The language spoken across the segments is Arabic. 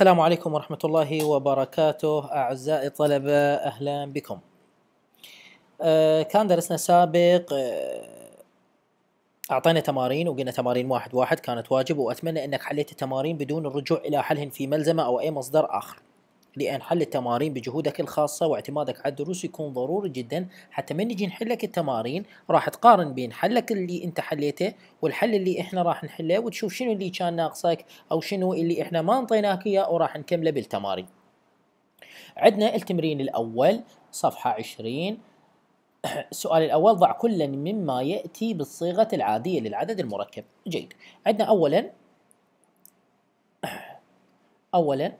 السلام عليكم ورحمة الله وبركاته أعزائي الطلبة أهلا بكم آه، كان درسنا سابق آه، أعطينا تمارين وقلنا تمارين واحد واحد كانت واجب وأتمنى أنك حليت التمارين بدون الرجوع إلى حلهن في ملزمة أو أي مصدر آخر لأن حل التمارين بجهودك الخاصة واعتمادك على الدروس يكون ضروري جدا حتى من نجي نحل لك التمارين راح تقارن بين حلك اللي انت حليته والحل اللي احنا راح نحله وتشوف شنو اللي كان ناقصك او شنو اللي احنا ما انطيناك اياه وراح نكمله بالتمارين عندنا التمرين الأول صفحة 20 السؤال الأول ضع كلا مما يأتي بالصيغة العادية للعدد المركب جيد عندنا أولا أولا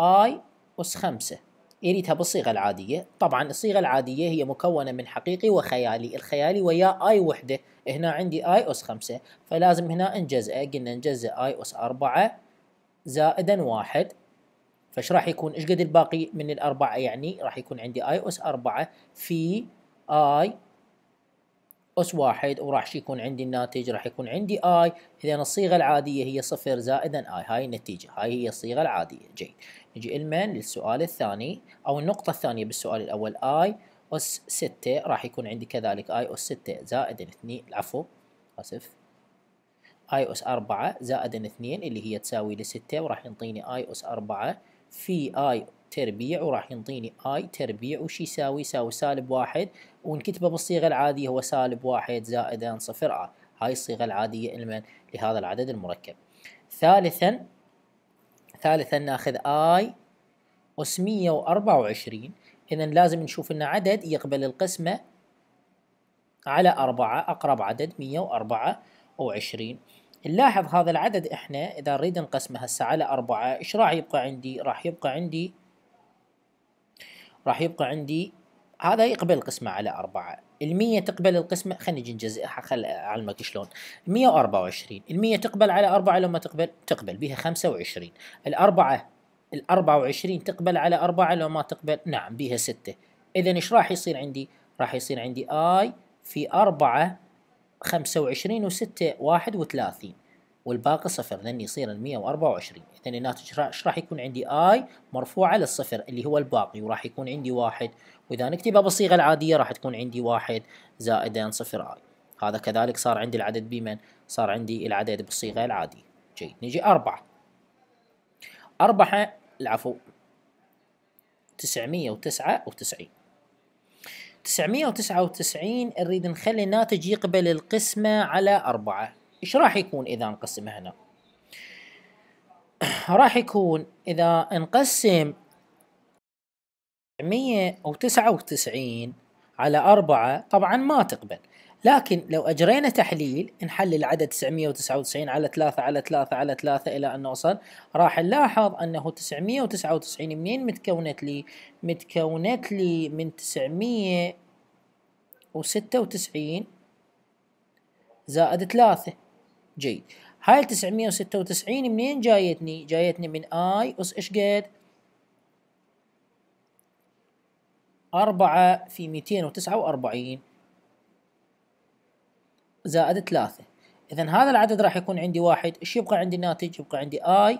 i اس 5 يريدها بالصيغه العاديه طبعا الصيغه العاديه هي مكونه من حقيقي وخيالي الخيالي ويا i وحده هنا عندي i اس 5 فلازم هنا انجزئ قلنا انجزئ i اس 4 زائدا 1 فايش راح يكون اش قد الباقي من الاربعه يعني راح يكون عندي i اس 4 في اي اس واحد وراح شو يكون عندي الناتج راح يكون عندي اي اذا الصيغه العاديه هي صفر زائدا اي هاي النتيجه هاي هي الصيغه العاديه جيد نجي المن للسؤال الثاني او النقطه الثانيه بالسؤال الاول اي اس 6 راح يكون عندي كذلك اي اس 6 زائدا 2 العفو اسف اي اس 4 زائدا 2 اللي هي تساوي ل 6 وراح ينطيني اي اس 4 في اي تربيع وراح ينطيني اي تربيع وش يساوي يساوي سالب واحد ونكتبه بالصيغة العادية هو سالب واحد زائد صفر اي، هاي الصيغة العادية لمن لهذا العدد المركب ثالثا ثالثا ناخذ اي اس 124 اذا لازم نشوف ان عدد يقبل القسمة على أربعة أقرب عدد 124 نلاحظ هذا العدد احنا اذا نريد نقسمه هسه على أربعة ايش راح يبقى عندي راح يبقى عندي راح يبقى عندي هذا يقبل القسمة على أربعة المية تقبل القسمة خلينا نجي نجزئها خل أعلمك شلون المية وأربعة وعشرين المية تقبل على أربعة لما تقبل تقبل بها خمسة وعشرين الأربعة الأربعة وعشرين تقبل على أربعة لو ما تقبل نعم بها ستة إذا إيش راح يصير عندي راح يصير عندي آي في أربعة خمسة وعشرين وستة واحد وثلاثين والباقي صفر لأن يصير ال 124 إذا الناتج إيش راح يكون عندي آي مرفوعة للصفر اللي هو الباقي وراح يكون عندي واحد وإذا نكتبها بالصيغة العادية راح تكون عندي واحد زائد صفر آي هذا كذلك صار عندي العدد بمن صار عندي العدد بالصيغة العادية جيد نجي أربعة أربعة العفو 999 999 نريد نخلي الناتج يقبل القسمة على أربعة إيش راح يكون إذا نقسم هنا راح يكون إذا نقسم 199 على 4 طبعا ما تقبل لكن لو أجرينا تحليل نحلل العدد 999 على 3 على 3 على 3 إلى أن نوصل راح نلاحظ أنه 999 منين متكونت لي؟ متكونت لي من 996 زائد 3 جيد هاي ال 996 منين جايتني؟ جايتني من اي اس ايش قد؟ 4 في 249 زائد 3 اذا هذا العدد راح يكون عندي واحد ايش يبقى عندي الناتج؟ يبقى عندي اي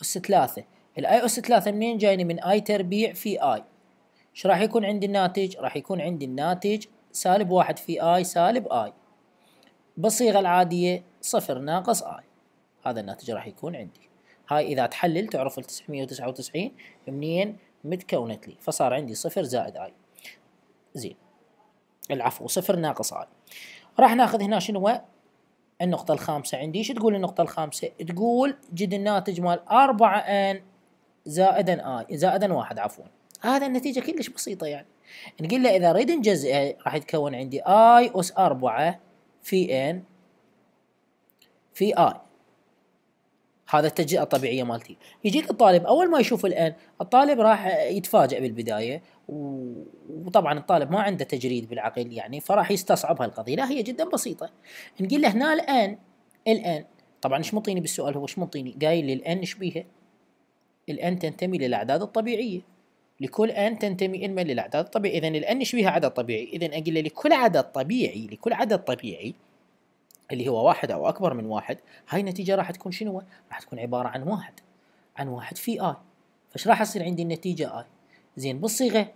اس 3 الاي اس 3 منين جايني؟ من اي تربيع في اي ايش راح يكون عندي الناتج؟ راح يكون عندي الناتج سالب واحد في اي سالب اي بالصيغة العادية صفر ناقص اي هذا الناتج راح يكون عندي هاي اذا تحلل تعرف ال 999 منين متكونت لي فصار عندي صفر زائد اي زين العفو صفر ناقص اي راح ناخذ هنا شنو النقطة الخامسة عندي شو تقول النقطة الخامسة تقول جد الناتج مال 4 ان زائدا اي زائدا واحد عفوا هذا النتيجة كلش بسيطة يعني نقول له إذا أريد نجزئه راح يتكون عندي اي أس 4 في ان في اي هذا التجزئه الطبيعيه مالتي يجيك الطالب اول ما يشوف الان الطالب راح يتفاجئ بالبدايه وطبعا الطالب ما عنده تجريد بالعقل يعني فراح يستصعب هالقضيه لا هي جدا بسيطه نقول له هنا الان الان طبعا ايش مطيني بالسؤال هو ايش مطيني قايل لي الان ايش بيها الان تنتمي للاعداد الطبيعيه لكل ان تنتمي اما للاعداد الطبيعيه اذا الان ايش بيها عدد طبيعي اذا اقول له لكل عدد طبيعي لكل عدد طبيعي اللي هو واحد او اكبر من واحد هاي النتيجه راح تكون شنو راح تكون عباره عن واحد عن واحد في اي فايش راح يصير عندي النتيجه اي زين بالصيغه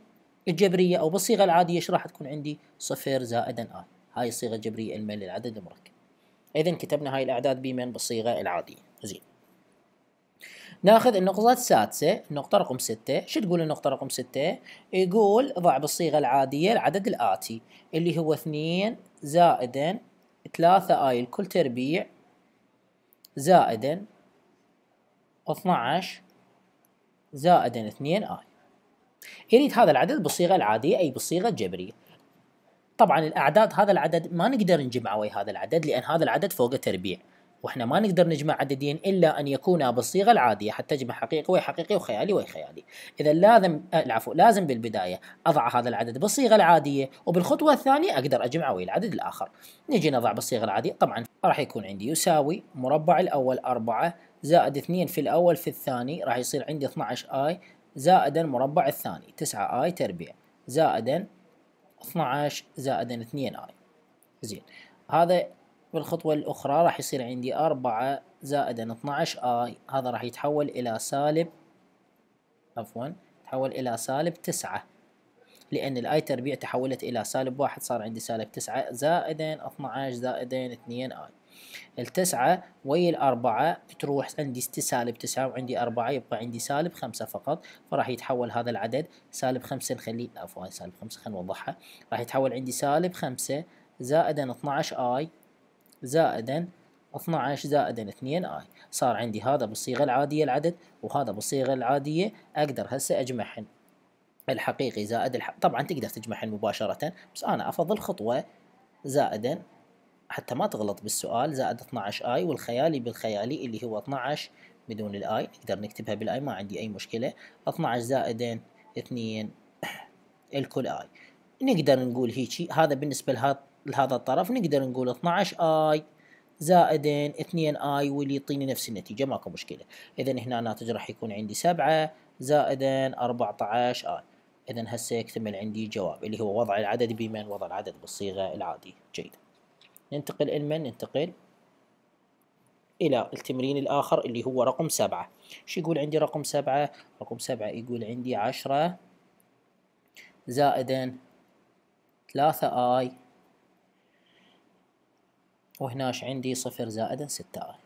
الجبريه او بالصيغه العاديه ايش راح تكون عندي صفر زائدا اي هاي الصيغه الجبريه المال للعدد المركب اذا كتبنا هاي الاعداد بمن بالصيغه العاديه زين ناخذ النقطة السادسة النقطة رقم ستة شو تقول النقطة رقم ستة يقول ضع بالصيغة العادية العدد الآتي اللي هو اثنين زائدا 3 اي لكل تربيع زائدا 12 زائدا 2 اي يريد هذا العدد بصيغة العادية أي بصيغة جبرية طبعا الأعداد هذا العدد ما نقدر نجمعه ويا هذا العدد لأن هذا العدد فوق تربيع واحنا ما نقدر نجمع عددين الا ان يكونا بالصيغه العاديه حتى اجمع حقيقي وحقيقي وخيالي وخيالي اذا لازم آه، العفو لازم بالبدايه اضع هذا العدد بالصيغه العاديه وبالخطوه الثانيه اقدر اجمعه ويا العدد الاخر نجي نضع بالصيغه العاديه طبعا راح يكون عندي يساوي مربع الاول 4 زائد 2 في الاول في الثاني راح يصير عندي 12 اي زائدا مربع الثاني 9 اي تربيع زائدا 12 زائدا 2 اي زين هذا بالخطوة الأخرى راح يصير عندي أربعة زائدا 12 آي هذا راح يتحول إلى سالب عفوا تحول إلى سالب تسعة لأن الآي تربيع تحولت إلى سالب واحد صار عندي سالب تسعة زائدين 12 زائدا 2 آي التسعة ويا الأربعة تروح عندي سالب تسعة وعندي أربعة يبقى عندي سالب خمسة فقط فراح يتحول هذا العدد سالب خمسة نخليه عفوا سالب خمسة خلينا نوضحها راح يتحول عندي سالب خمسة زائدا 12 آي زائدا 12 زائدا 2 اي صار عندي هذا بالصيغه العاديه العدد وهذا بالصيغه العاديه اقدر هسه اجمعهن الحقيقي زائد الح... طبعا تقدر تجمعهن مباشره بس انا افضل خطوه زائدا حتى ما تغلط بالسؤال زائد 12 اي والخيالي بالخيالي اللي هو 12 بدون الاي نقدر نكتبها بالاي ما عندي اي مشكله 12 زائدا 2 الكل اي نقدر نقول هيجي هذا بالنسبه لهذا لهذا الطرف نقدر نقول 12 اي زائدين 2 اي واللي يعطيني نفس النتيجة ماكو مشكلة اذا هنا ناتج راح يكون عندي 7 زائدين 14 اي اذا هسه يكتمل عندي جواب اللي هو وضع العدد بمن وضع العدد بالصيغة العادية جيد ننتقل من ننتقل إلى التمرين الآخر اللي هو رقم سبعة شو يقول عندي رقم سبعة رقم سبعة يقول عندي عشرة زائد ثلاثة آي وهناش عندي صفر زائد ستة آلاف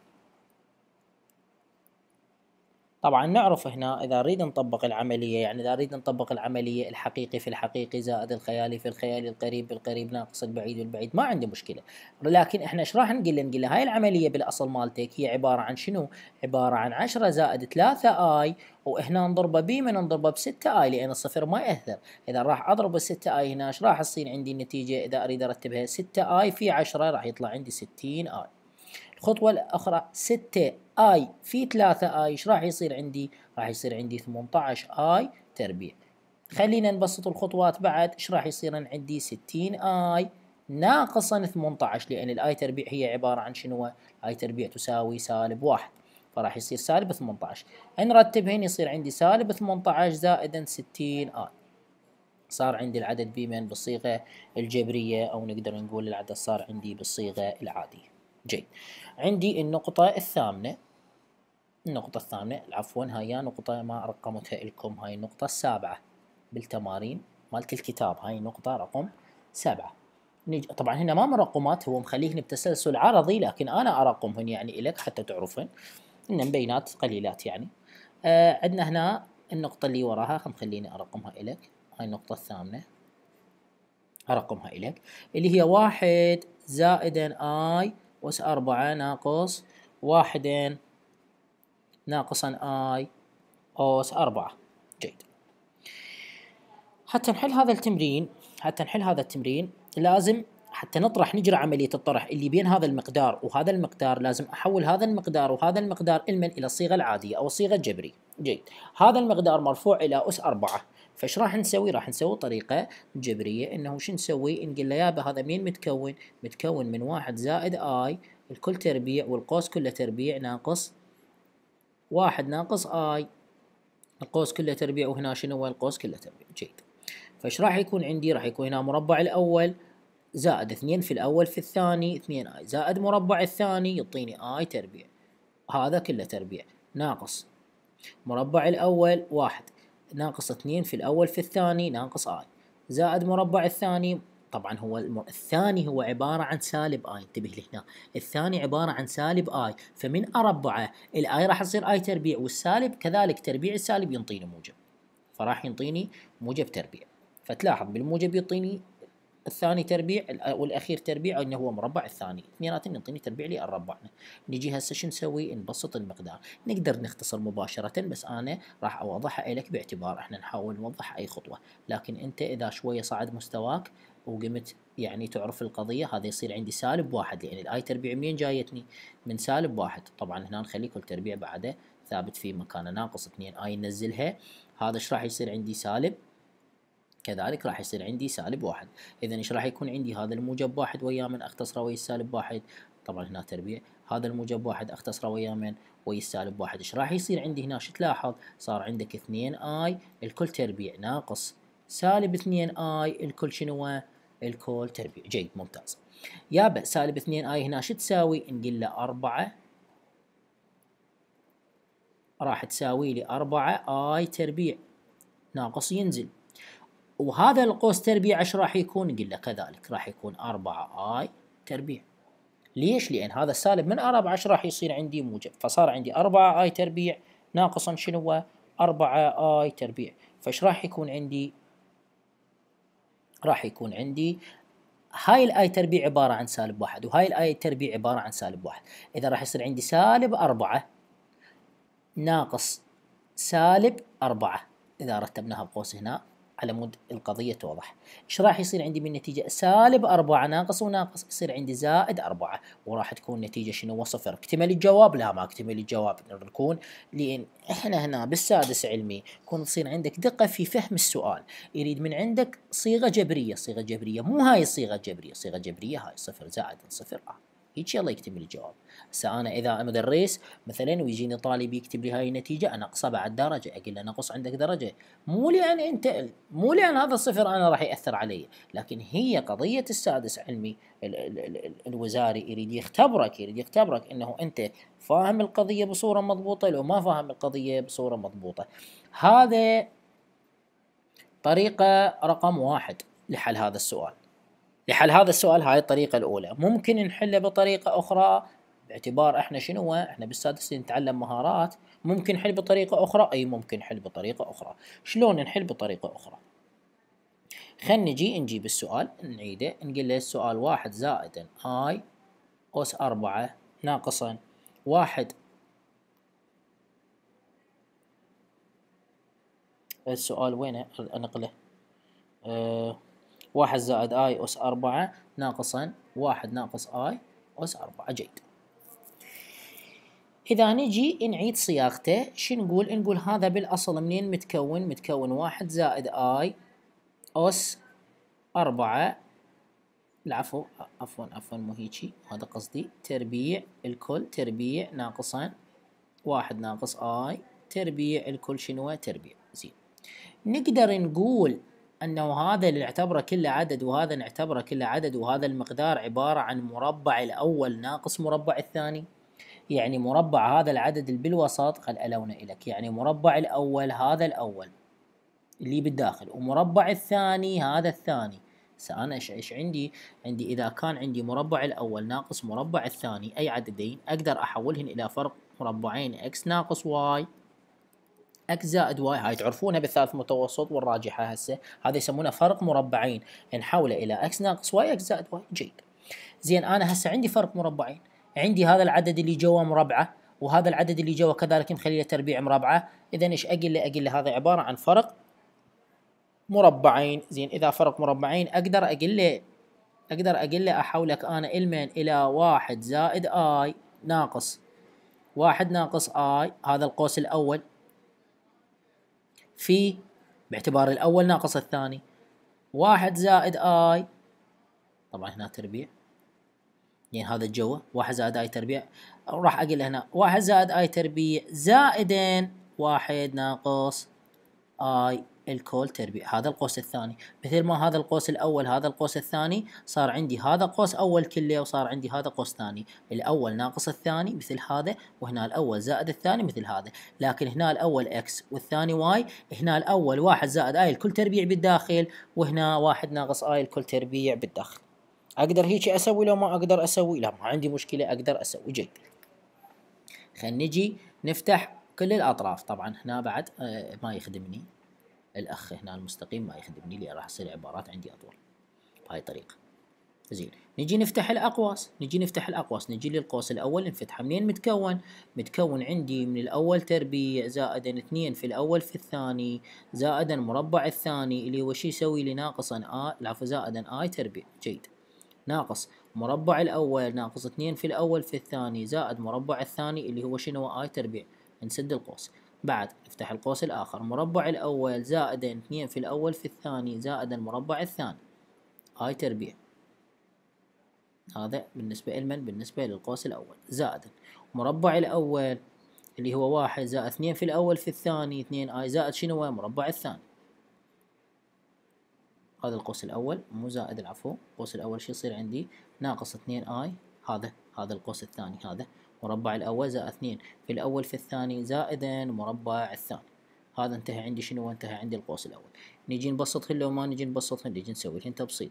طبعا نعرف هنا إذا أريد نطبق العملية يعني إذا أريد نطبق العملية الحقيقي في الحقيقي زائد الخيالي في الخيالي القريب بالقريب ناقص البعيد والبعيد ما عندي مشكلة لكن إحنا إيش راح نقول نقول هاي العملية بالأصل مالتك هي عبارة عن شنو عبارة عن 10 زائد 3 آي وهنا نضربه ب من نضربه ب 6 آي لأن الصفر ما يأثر إذا راح أضرب 6 آي هنا إيش راح تصير عندي النتيجة إذا أريد أرتبها 6 آي في 10 راح يطلع عندي 60 آي الخطوة الأخرى 6 اي في 3 اي ايش راح يصير عندي؟ راح يصير عندي 18 اي تربيع خلينا نبسط الخطوات بعد ايش راح يصير عندي 60 اي ناقصا 18 لان الاي تربيع هي عباره عن شنو؟ اي تربيع تساوي سالب واحد فراح يصير سالب 18 نرتبهن يصير عندي سالب 18 زائدا 60 اي صار عندي العدد بمن بالصيغه الجبريه او نقدر نقول العدد صار عندي بالصيغه العاديه جيد عندي النقطه الثامنه النقطة الثامنة عفوا هاي نقطة ما رقمتها لكم هاي النقطة السابعة بالتمارين مالت الكتاب هاي نقطة رقم سبعة طبعا هنا ما مرقمات هو مخليهن بتسلسل عرضي لكن انا ارقمهن يعني الك حتى تعرفن ان بينات قليلات يعني آه عندنا هنا النقطة اللي وراها خليني ارقمها الك هاي النقطة الثامنة ارقمها الك اللي هي واحد زائد اي اس اربعة ناقص واحدين ناقصا اي أوس أربعة جيد حتى نحل هذا التمرين حتى نحل هذا التمرين لازم حتى نطرح نجرى عملية الطرح اللي بين هذا المقدار وهذا المقدار لازم أحول هذا المقدار وهذا المقدار المن إلى الصيغة العادية أو الصيغة الجبري جيد هذا المقدار مرفوع إلى أس أربعة فايش راح نسوي؟ راح نسوي طريقة جبرية إنه شو نسوي؟ نقول له يابا هذا منين متكون؟ متكون من واحد زائد آي الكل تربيع والقوس كله تربيع ناقص واحد ناقص اي القوس كله تربيع وهنا شنو هو القوس كله تربيع جيد فايش راح يكون عندي راح يكون هنا مربع الاول زائد اثنين في الاول في الثاني اثنين اي زائد مربع الثاني يعطيني اي تربيع هذا كله تربيع ناقص مربع الاول واحد ناقص اثنين في الاول في الثاني ناقص اي زائد مربع الثاني طبعا هو الم... الثاني هو عبارة عن سالب اي انتبه لي هنا الثاني عبارة عن سالب اي فمن اربعه الاي راح تصير اي تربيع والسالب كذلك تربيع السالب ينطيني موجب فراح ينطيني موجب تربيع فتلاحظ بالموجب يعطيني الثاني تربيع والاخير تربيع انه هو مربع الثاني اثنيناتهم يعطيني تربيع لي ربعنا نجي هسه شو نسوي نبسط المقدار نقدر نختصر مباشره بس انا راح اوضحها لك باعتبار احنا نحاول نوضح اي خطوه لكن انت اذا شويه صعد مستواك وقمت يعني تعرف القضية هذا يصير عندي سالب واحد لأن الآي تربيع منين جايتني؟ من سالب واحد طبعا هنا نخلي كل تربيع بعده ثابت في مكانه ناقص اثنين آي ننزلها هذا ايش راح يصير عندي سالب كذلك راح يصير عندي سالب واحد إذا ايش راح يكون عندي هذا الموجب واحد ويا من أختصره ويا السالب واحد طبعا هنا تربيع هذا الموجب واحد أختصره ويا من ويا السالب واحد ايش راح يصير عندي هنا شو تلاحظ صار عندك اثنين آي الكل تربيع ناقص سالب 2 اي الكل شنو الكول تربيع جيد ممتاز يابا سالب 2 اي هنا شو تساوي نقول له 4 راح تساوي لي 4 اي تربيع ناقص ينزل وهذا القوس تربيع ايش راح يكون نقول له كذلك راح يكون 4 اي تربيع ليش لان هذا السالب من 4 ايش راح يصير عندي موجب فصار عندي 4 اي تربيع ناقصا شنو 4 اي تربيع فايش راح يكون عندي راح يكون عندي هاي الآية تربيع عبارة عن سالب واحد وهاي الآية تربيع عبارة عن سالب واحد إذا راح يصير عندي سالب أربعة ناقص سالب أربعة إذا رتبناها بقوس هنا على مود القضية توضح ايش راح يصير عندي من نتيجة سالب أربعة ناقص وناقص يصير عندي زائد أربعة وراح تكون نتيجة شنو صفر اكتمل الجواب لا ما اكتمل الجواب نكون لأن احنا هنا بالسادس علمي يكون تصير عندك دقة في فهم السؤال يريد من عندك صيغة جبرية صيغة جبرية مو هاي الصيغة الجبرية صيغة جبرية هاي صفر زائد صفر آه. هيك يلا يكتب لي الجواب هسه انا اذا مدرس مثلا ويجيني طالب يكتب لي هاي النتيجه انا اقصى بعد درجه اقول له نقص عندك درجه مو لان انت مو لان هذا الصفر انا راح ياثر علي لكن هي قضيه السادس علمي ال ال ال الوزاري يريد يختبرك يريد يختبرك انه انت فاهم القضيه بصوره مضبوطه لو ما فاهم القضيه بصوره مضبوطه هذا طريقه رقم واحد لحل هذا السؤال لحل هذا السؤال هاي الطريقة الأولى ممكن نحله بطريقة أخرى باعتبار احنا شنو احنا بالسادس نتعلم مهارات ممكن نحل بطريقة أخرى أي ممكن نحل بطريقة أخرى شلون نحل بطريقة أخرى خلينا نجي نجيب السؤال نعيده نقول له السؤال واحد زائد اي أس أربعة ناقصا واحد السؤال وين أنقله؟ أه واحد زائد اي اس أربعة ناقصا واحد ناقص اي اس أربعة جيد إذا نجي نعيد صياغته شو نقول؟ نقول هذا بالأصل منين متكون؟ متكون واحد زائد اي أس أربعة العفو عفوا عفوا مو هيجي هذا قصدي تربيع الكل تربيع ناقصا واحد ناقص اي تربيع الكل شنو تربيع زين نقدر نقول انه هذا اللي نعتبره كله عدد وهذا نعتبره كله عدد وهذا المقدار عباره عن مربع الاول ناقص مربع الثاني يعني مربع هذا العدد اللي بالوسط قد الونه لك يعني مربع الاول هذا الاول اللي بالداخل ومربع الثاني هذا الثاني فأنا إيش إيش عندي؟ عندي إذا كان عندي مربع الأول ناقص مربع الثاني أي عددين أقدر أحولهن إلى فرق مربعين x ناقص y اكس زائد واي هاي تعرفونها بالثالث متوسط والراجحه هسه هذا يسمونه فرق مربعين نحوله الى اكس ناقص واي اكس زائد واي جيد زين انا هسه عندي فرق مربعين عندي هذا العدد اللي جوا مربعه وهذا العدد اللي جوا كذلك مخليه تربيع مربعه اذا ايش اقل له له هذا عباره عن فرق مربعين زين اذا فرق مربعين اقدر اقل له اقدر اقل له احولك انا المن الى واحد زائد اي ناقص واحد ناقص اي هذا القوس الاول في باعتبار الأول ناقص الثاني واحد زائد آي طبعا هنا تربيع يعني هذا الجوة واحد زائد آي تربيع راح أقل هنا واحد زائد آي تربيع زائدين واحد ناقص آي الكول تربيع هذا القوس الثاني مثل ما هذا القوس الأول هذا القوس الثاني صار عندي هذا قوس أول كلية وصار عندي هذا قوس ثاني الأول ناقص الثاني مثل هذا وهنا الأول زائد الثاني مثل هذا لكن هنا الأول إكس والثاني واي هنا الأول واحد زائد آي الكل تربيع بالداخل وهنا واحد ناقص آي الكل تربيع بالداخل أقدر هيك أسوي لو ما أقدر أسوي لا ما عندي مشكلة أقدر أسوي جيد خلينا نجي نفتح كل الأطراف طبعا هنا بعد آه، ما يخدمني الأخ هنا المستقيم ما يخدمني لي راح تصير عبارات عندي أطول بهاي الطريقة زين نجي نفتح الأقواس نجي نفتح الأقواس نجي للقوس الأول نفتحه منين متكون متكون عندي من الأول تربيع زائدا اثنين في الأول في الثاني زائدا مربع الثاني اللي هو شي يسوي لي ناقصا آ العفو زائدا آي تربيع جيد ناقص مربع الأول ناقص اثنين في الأول في الثاني زائد مربع الثاني اللي هو شنو آي تربيع نسد القوس بعد افتح القوس الآخر مربع الأول زائد اثنين في الأول في الثاني زائد المربع الثاني هاي تربيع هذا بالنسبة لمن بالنسبة للقوس الأول زائد مربع الأول اللي هو واحد زائد اثنين في الأول في الثاني اثنين اي زائد شنو مربع الثاني هذا القوس الأول مو زائد العفو القوس الأول شو يصير عندي ناقص اثنين اي هذا هذا القوس الثاني هذا مربع الأول زائد اثنين في الأول في الثاني زائد مربع الثاني هذا انتهى عندي شنو انتهى عندي القوس الأول نجي نبسط لو ما نجي نبسطهن نجي نسوي لهن تبسيط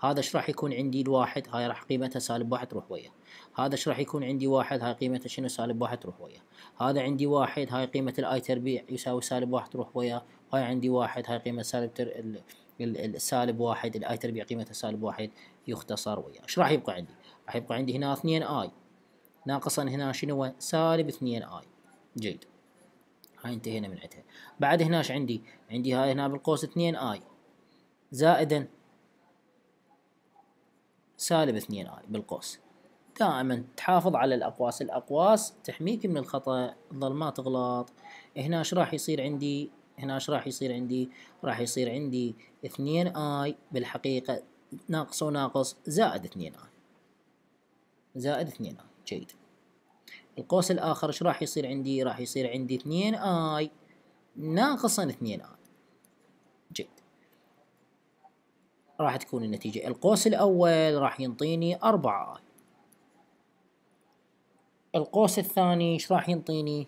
هذا ايش راح يكون عندي الواحد هاي راح قيمتها سالب واحد تروح وياه هذا ايش راح يكون عندي واحد هاي قيمته شنو سالب واحد تروح وياه هذا عندي واحد هاي قيمة الاي تربيع يساوي سالب واحد تروح وياه هاي عندي واحد هاي قيمة سالب تر... ال... ال... السالب واحد الاي تربيع قيمتها سالب واحد يختصر وياه ايش راح يبقى عندي راح يبقى عندي هنا اثنين اي ناقصا هنا شنو سالب 2 اي جيد هاي انتهينا من عندها بعد هنا ايش عندي عندي هاي هنا بالقوس 2 اي زائدا سالب 2 اي بالقوس دائما تحافظ على الاقواس الاقواس تحميك من الخطا ظل ما تغلط هنا ايش راح يصير عندي هنا ايش راح يصير عندي راح يصير عندي 2 اي بالحقيقه ناقص وناقص زائد 2 اي زائد 2 اي جيد القوس الآخر ايش راح يصير عندي راح يصير عندي 2 اي ناقصا 2 اي جيد راح تكون النتيجة القوس الأول راح ينطيني 4 i القوس الثاني ايش راح ينطيني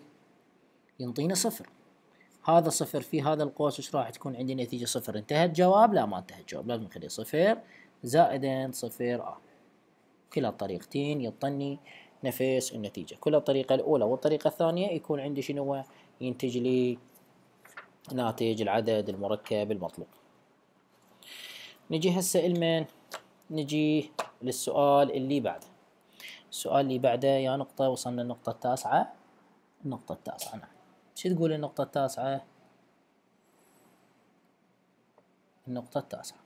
ينطيني صفر هذا صفر في هذا القوس ايش راح تكون عندي نتيجة صفر انتهى الجواب لا ما انتهى الجواب لازم نخليه صفر زائدا صفر آه. كلا الطريقتين يعطيني نفس النتيجة كل الطريقة الأولى والطريقة الثانية يكون عندي شنو ينتج لي ناتج العدد المركب المطلوب نجي هسه المين نجي للسؤال اللي بعده السؤال اللي بعده يا نقطة وصلنا النقطة التاسعة النقطة التاسعة نعم شو تقول النقطة التاسعة النقطة التاسعة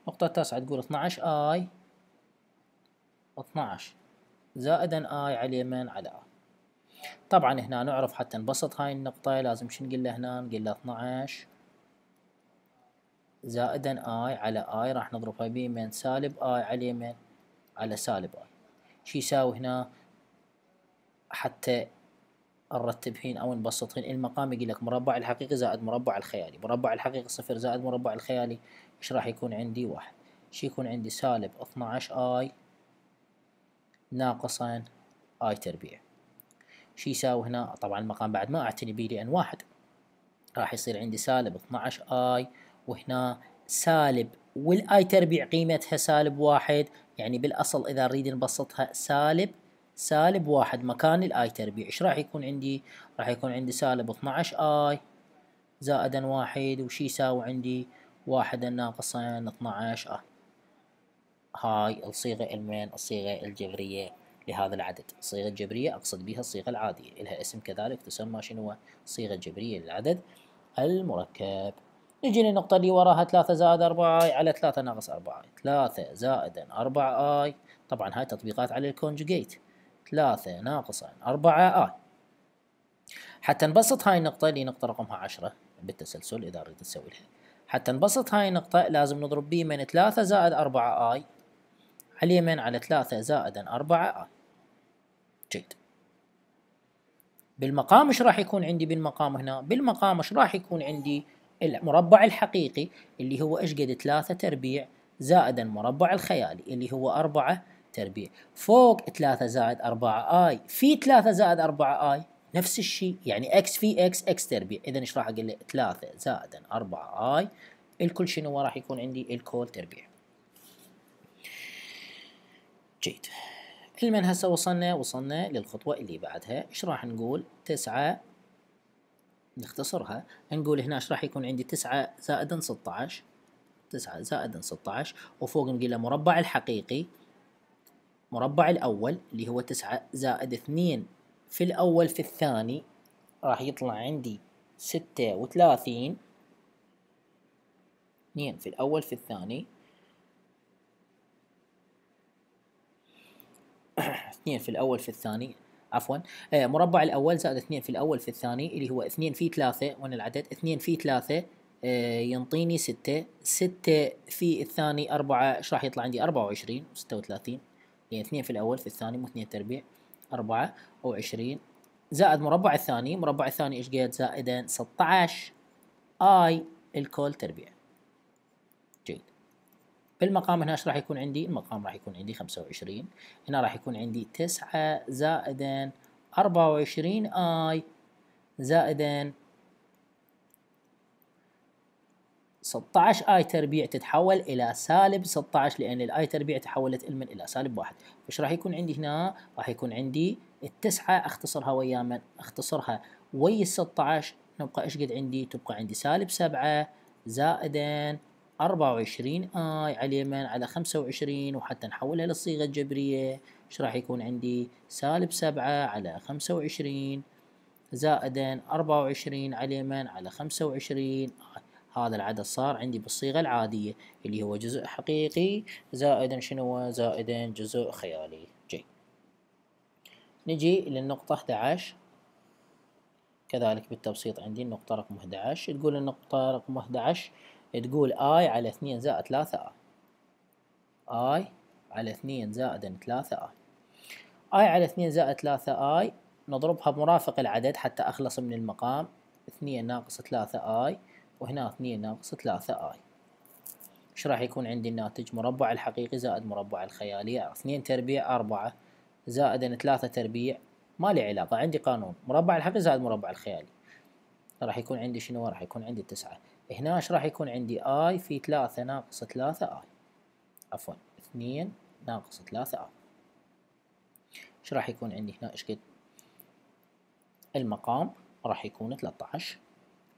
النقطة التاسعة تقول 12 اي 12 زائدا اي على اليمين على اي طبعا هنا نعرف حتى نبسط هاي النقطة لازم شو نقول له هنا نقول له 12 زائدا اي على اي راح نضربها بيمين سالب اي على اليمين على سالب اي شو يساوي هنا حتى نرتب حين او نبسط هين المقام يقول لك مربع الحقيقي زائد مربع الخيالي مربع الحقيقي صفر زائد مربع الخيالي ايش راح يكون عندي واحد شي يكون عندي سالب 12 اي ناقصا اي تربيع شو يساوي هنا طبعا المقام بعد ما اعتني بيه لان واحد راح يصير عندي سالب 12 اي وهنا سالب والاي تربيع قيمتها سالب واحد يعني بالاصل اذا نريد نبسطها سالب سالب واحد مكان الاي تربيع ايش راح يكون عندي راح يكون عندي سالب 12 اي زائدا واحد وشي يساوي عندي واحدا ناقصا 12 اي هاي الصيغة المين الصيغة الجبرية لهذا العدد الصيغة الجبرية أقصد بها الصيغة العادية لها اسم كذلك تسمى شنو صيغة جبرية للعدد المركب نجي للنقطة اللي وراها ثلاثة زائد أربعة آي على ثلاثة ناقص أربعة آي ثلاثة زايد أربعة آي طبعا هاي تطبيقات على الكونجوجيت ثلاثة ناقص أربعة آي حتى نبسط هاي النقطة اللي نقطة رقمها عشرة بالتسلسل إذا أريد تسوي لها حتى نبسط هاي النقطة لازم نضرب ب من ثلاثة زائد أربعة آي على اليمين على ثلاثة زائدا أربعة آي جيد بالمقام ايش راح يكون عندي بالمقام هنا؟ بالمقام ايش راح يكون عندي المربع الحقيقي اللي هو ايش قد 3 تربيع زائد المربع الخيالي اللي هو 4 تربيع فوق 3 زائد 4 اي في 3 زائد 4 اي نفس الشيء يعني اكس في اكس اكس تربيع اذا ايش راح اقول له 3 زائد 4 اي الكل شنو راح يكون عندي الكل تربيع جيد من هسه وصلنا وصلنا للخطوة اللي بعدها ايش راح نقول تسعة نختصرها نقول هنا ايش راح يكون عندي تسعة زائد ستة عشر تسعة زائد ستة عشر وفوق نقول له مربع الحقيقي مربع الأول اللي هو تسعة زائد اثنين في الأول في الثاني راح يطلع عندي ستة وثلاثين اثنين في الأول في الثاني 2 في الأول في الثاني عفوا آه، مربع الأول زائد 2 في الأول في الثاني اللي هو 2 في 3 وين العدد 2 في 3 آه، ينطيني 6 6 في الثاني 4 ايش راح يطلع عندي 24 36 يعني 2 في الأول في الثاني مو 2 تربيع 4 و20 زائد مربع الثاني مربع الثاني ايش قد زائدا 16 اي الكل تربيع بالمقام هنا ايش راح يكون عندي المقام راح يكون عندي 25 هنا راح يكون عندي 9 زائدا 24 اي زائدا 16 اي تربيع تتحول الى سالب 16 لان الاي تربيع تحولت المن الى سالب واحد فايش راح يكون عندي هنا راح يكون عندي التسعة اختصرها ويا من اختصرها ويا ال 16 نبقى ايش قد عندي تبقى عندي سالب 7 زائدا 24 اي على اليمين على 25 وحتى نحولها للصيغة الجبرية ايش راح يكون عندي سالب 7 على 25 زائدا 24 على اليمين على 25 هذا العدد صار عندي بالصيغة العادية اللي هو جزء حقيقي زائدا شنو زائدا جزء خيالي جي نجي للنقطة 11 كذلك بالتبسيط عندي النقطة رقم 11 تقول النقطة رقم 11 تقول اي على اثنين زائد ثلاثة اي اي على اثنين زائد ثلاثة اي اي على اثنين زائد ثلاثة اي نضربها بمرافق العدد حتى اخلص من المقام اثنين ناقص ثلاثة اي وهنا اثنين ناقص ثلاثة اي ايش راح يكون عندي الناتج مربع الحقيقي زائد مربع الخيالي اثنين تربيع اربعة زائد ثلاثة تربيع ما لي علاقة عندي قانون مربع الحقيقي زائد مربع الخيالي راح يكون عندي شنو راح يكون عندي تسعة هنا ايش راح يكون عندي اي في 3 ناقص 3 اي عفوا 2 ناقص 3 اي ايش راح يكون عندي هنا ايش قد المقام راح يكون 13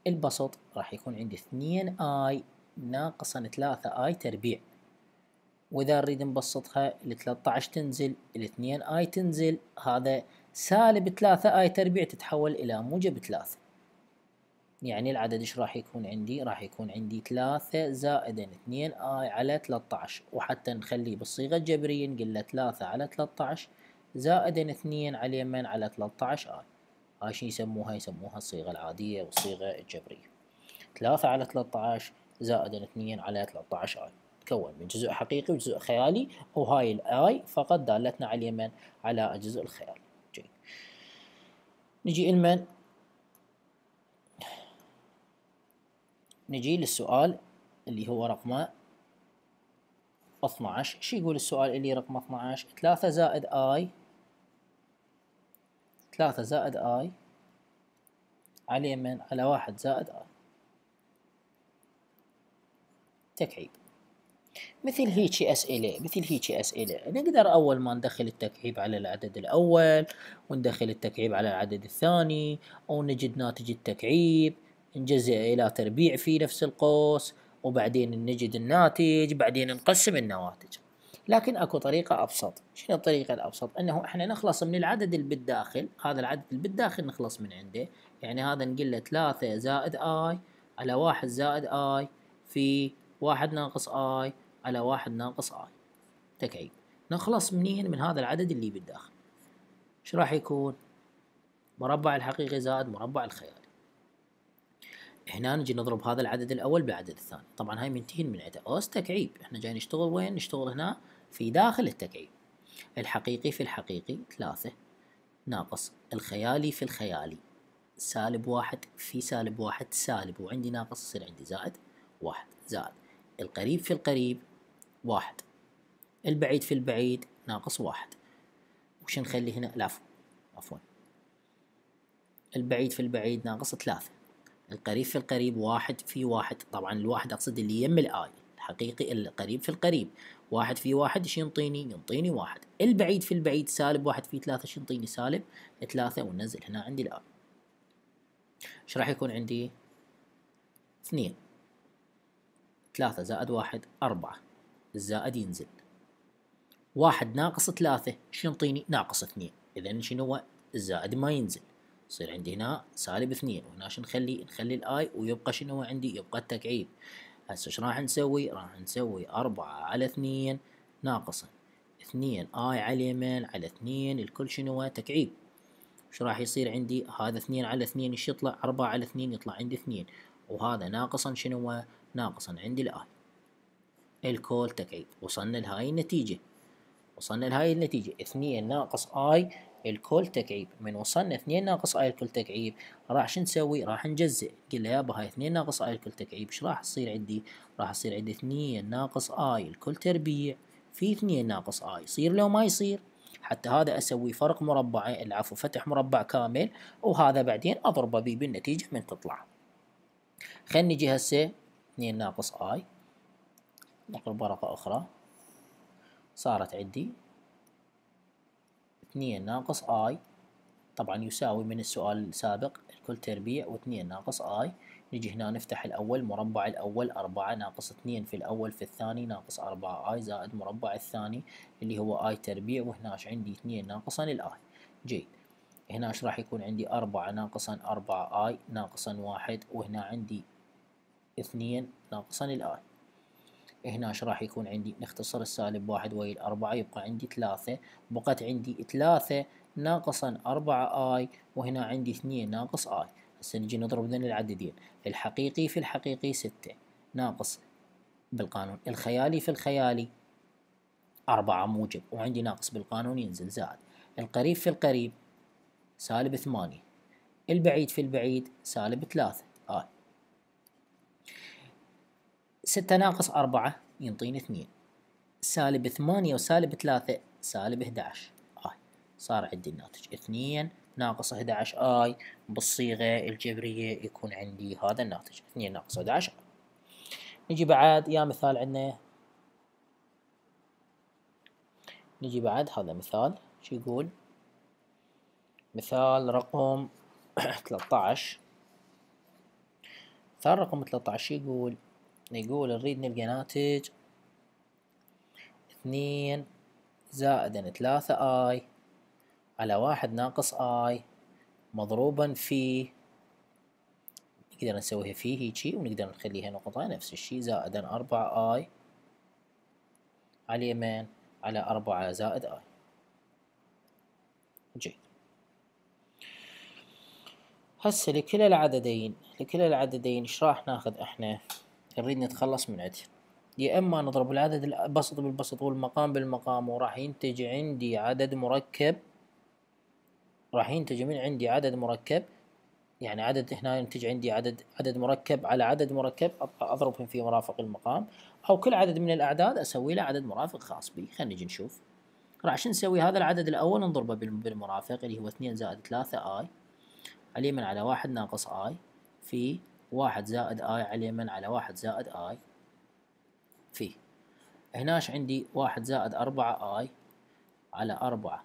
البسط راح يكون عندي 2 اي ناقصا 3 اي تربيع واذا نريد نبسطها ال 13 تنزل ال 2 اي تنزل هذا سالب 3 اي تربيع تتحول الى موجب 3 يعني العدد ايش راح يكون عندي راح يكون عندي ثلاثة زائد اثنين اي على ثلاثة عشر وحتى نخليه بالصيغة الجبرية نقول له ثلاثة على ثلاثة عشر زائد اثنين على يمن على ثلاثة عشر اي هاي شو يسموها يسموها الصيغة العادية والصيغة الجبرية ثلاثة على ثلاثة عشر زائد اثنين على ثلاثة عشر اي تكون من جزء حقيقي وجزء خيالي وهاي الاي فقط دالتنا على اليمن على الجزء الخيالي نجي المن نجي للسؤال اللي هو رقمه 12 شو يقول السؤال اللي رقم 12 3 زائد اي 3 زائد اي على من على 1 زائد اي تكعيب مثل هيك أسئلة مثل هيك أسئلة نقدر أول ما ندخل التكعيب على العدد الأول وندخل التكعيب على العدد الثاني أو نجد ناتج التكعيب نجزئ إلى تربيع في نفس القوس وبعدين نجد الناتج بعدين نقسم النواتج لكن اكو طريقة أبسط شنو الطريقة الأبسط أنه إحنا نخلص من العدد اللي بالداخل هذا العدد اللي بالداخل نخلص من عنده يعني هذا نقول له 3 زائد آي على 1 زائد آي في 1 ناقص آي على 1 ناقص آي تكعيب نخلص منين من هذا العدد اللي بالداخل شو راح يكون مربع الحقيقي زائد مربع الخيال هنا نجي نضرب هذا العدد الاول بالعدد الثاني طبعا هاي منتهين من عده اوس تكعيب احنا جاي نشتغل وين نشتغل هنا في داخل التكعيب الحقيقي في الحقيقي ثلاثة ناقص الخيالي في الخيالي سالب واحد في سالب واحد سالب وعندي ناقص يصير عندي زائد واحد زائد القريب في القريب واحد البعيد في البعيد ناقص واحد وش نخلي هنا العفو عفوا البعيد في البعيد ناقص ثلاثة القريب في القريب واحد في واحد طبعا الواحد أقصد اللي يم الاي الحقيقي القريب في القريب واحد في واحد شو ينطيني ينطيني واحد البعيد في البعيد سالب واحد في ثلاثة شو ينطيني سالب ثلاثة وننزل هنا عندي الاي ايش راح يكون عندي اثنين ثلاثة زائد واحد أربعة الزائد ينزل واحد ناقص ثلاثة شو ينطيني ناقص اثنين إذا شنو هو الزائد ما ينزل يصير عندي هنا سالب اثنين وهنا شو نخلي نخلي الاي ويبقى شنو هو عندي يبقى التكعيب هسه ايش راح نسوي راح نسوي أربعة على اثنين ناقصا اثنين اي على اليمين على اثنين الكل شنو هو تكعيب ايش راح يصير عندي هذا اثنين على اثنين ايش يطلع أربعة على اثنين يطلع عندي اثنين وهذا ناقصا شنو هو ناقصا عندي الاي الكل تكعيب وصلنا لهاي النتيجة وصلنا لهاي النتيجة اثنين ناقص اي الكل تكعيب من وصلنا اثنين ناقص اي الكل تكعيب راح شو نسوي راح نجزئ قلنا يابا هاي اثنين ناقص اي الكل تكعيب ايش راح تصير عندي راح تصير عندي اثنين ناقص اي الكل تربيع في اثنين ناقص اي يصير لو ما يصير حتى هذا اسوي فرق مربع العفو فتح مربع كامل وهذا بعدين اضربه بي بالنتيجه من تطلع خلينا نجي هسه 2 ناقص اي نقرب ورقه اخرى صارت عندي 2 ناقص i طبعا يساوي من السؤال السابق الكل تربيع و2 ناقص i نجي هنا نفتح الأول مربع الأول أربعة ناقص اثنين في الأول في الثاني ناقص أربعة اي زائد مربع الثاني اللي هو اي تربيع وهناش عندي اثنين ناقصا الاي جيد هناش راح يكون عندي أربعة ناقصا أربعة اي ناقصا واحد وهنا عندي اثنين ناقصا الاي هنا راح يكون عندي نختصر السالب واحد ويل أربعة يبقى عندي ثلاثة بقت عندي ثلاثة ناقصا أربعة آي وهنا عندي اثنين ناقص آي هسه نجي نضرب ذن العددين الحقيقي في الحقيقي ستة ناقص بالقانون الخيالي في الخيالي أربعة موجب وعندي ناقص بالقانون ينزل زائد القريب في القريب سالب ثمانية البعيد في البعيد سالب ثلاثة آي ستة ناقص أربعة ينطيني اثنين سالب ثمانية وسالب ثلاثة سالب 11 آي صار عندي الناتج اثنين ناقص 11 آي بالصيغة الجبرية يكون عندي هذا الناتج اثنين ناقص 11 نجي بعد يا مثال عندنا نجي بعد هذا مثال شو يقول مثال رقم 13 مثال رقم 13 يقول نقول نريد نلقى ناتج اثنين زائدا ثلاثة اي على واحد ناقص اي مضروبا في نقدر نسويها في هيجي ونقدر نخليها نقطة نفس الشي زائدا أربعة اي على اليمين على أربعة زائد اي جيد هسه لكلا العددين لكل العددين ايش راح ناخذ احنا نريد نتخلص من عتر يا إما نضرب العدد البسط بالبسط والمقام بالمقام وراح ينتج عندي عدد مركب راح ينتج من عندي عدد مركب يعني عدد هنا ينتج عندي عدد عدد مركب على عدد مركب أضربهم في مرافق المقام أو كل عدد من الأعداد أسوي له عدد مرافق خاص بي خلينا نجي نشوف راح شو نسوي هذا العدد الأول نضربه بالمرافق اللي هو 2 زائد 3 آي اليمن على 1 ناقص آي في واحد زائد اي على اليمن على واحد زائد اي في هناش عندي واحد زائد أربعة اي على أربعة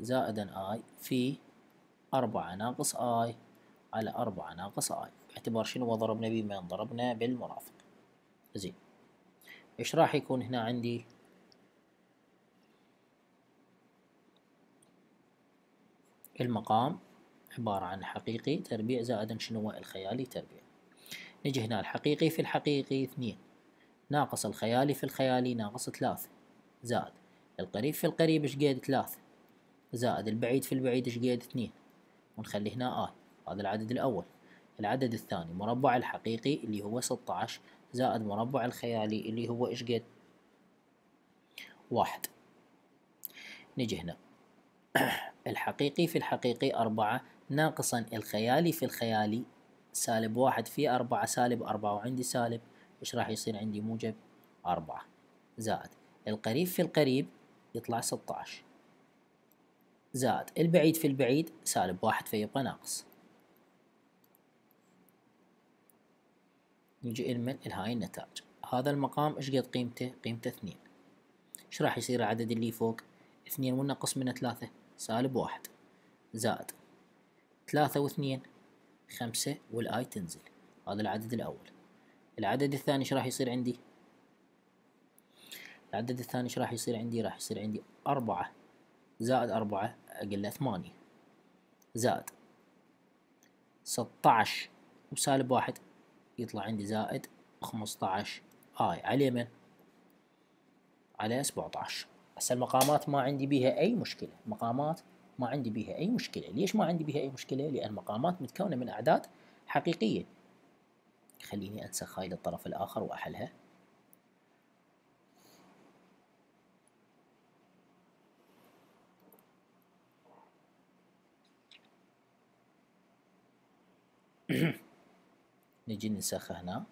زائد اي في أربعة ناقص اي على أربعة ناقص اي باعتبار شنو ضربنا من ضربنا بالمرافق زين ايش راح يكون هنا عندي المقام عبارة عن حقيقي تربيع زائدا شنو الخيالي تربيع نجي هنا الحقيقي في الحقيقي اثنين ناقص الخيالي في الخيالي ناقص ثلاثة زائد القريب في القريب شقد ثلاثة زائد البعيد في البعيد شقد اثنين ونخلي هنا آي آه، هذا العدد الأول العدد الثاني مربع الحقيقي اللي هو 16 زائد مربع الخيالي اللي هو إيش واحد نجي هنا الحقيقي في الحقيقي أربعة ناقصا الخيالي في الخيالي سالب واحد في أربعة سالب أربعة وعندي سالب إيش راح يصير عندي موجب أربعة زائد القريب في القريب يطلع ستاعش زائد البعيد في البعيد سالب واحد فيبقى ناقص نجي المن لهاي النتائج هذا المقام ايش قد قيمته قيمته اثنين ايش راح يصير العدد اللي فوق اثنين ونقص منه ثلاثة سالب واحد زائد ثلاثة واثنين خمسة والاي تنزل هذا العدد الأول العدد الثاني ايش راح يصير عندي العدد الثاني ايش راح يصير عندي راح يصير عندي أربعة زائد أربعة أقل ثمانية زائد ستعش وسالب واحد يطلع عندي زائد خمسة آي على من؟ على سبعة عشر هسه المقامات ما عندي بيها أي مشكلة مقامات ما عندي بها أي مشكلة ليش ما عندي بها أي مشكلة؟ لأن مقامات متكونة من أعداد حقيقية خليني أنسخ هاي للطرف الآخر وأحلها نجي ننسخ هنا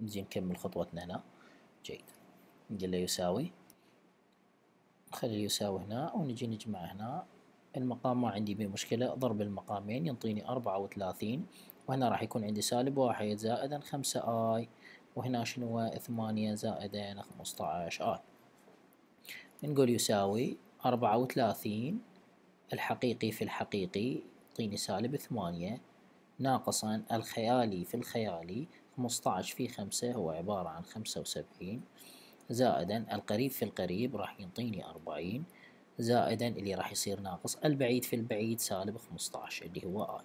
نجي نكمل خطوتنا هنا جيد نقول له يساوي نخلي يساوي هنا ونجي نجمع هنا المقام ما عندي بيه مشكلة ضرب المقامين ينطيني أربعة وثلاثين وهنا راح يكون عندي سالب واحد زائدا خمسة آي وهنا شنو ثمانية زائدا خمسة آي نقول يساوي أربعة وثلاثين الحقيقي في الحقيقي يعطيني سالب ثمانية ناقصا الخيالي في الخيالي خمسة في خمسة هو عبارة عن خمسة وسبعين زائدا القريب في القريب راح ينطيني أربعين زائدا اللي راح يصير ناقص البعيد في البعيد سالب خمسطعش اللي هو آي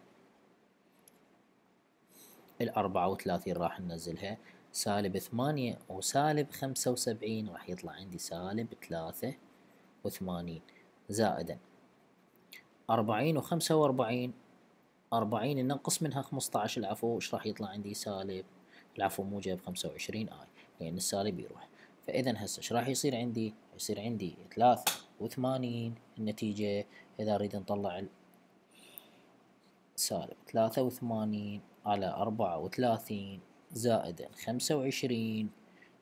الأربعة وثلاثين راح ننزلها سالب ثمانية وسالب خمسة وسبعين راح يطلع عندي سالب ثلاثة وثمانين زائدا أربعين وخمسة وأربعين أربعين ننقص منها خمسطعش العفو إيش راح يطلع عندي سالب العفو موجب خمسة وعشرين آي لأن السالب يروح فإذا هسه ايش راح يصير عندي؟ يصير عندي ثلاثة وثمانين النتيجة إذا أريد نطلع سالب ثلاثة وثمانين على أربعة وثلاثين زائدا خمسة وعشرين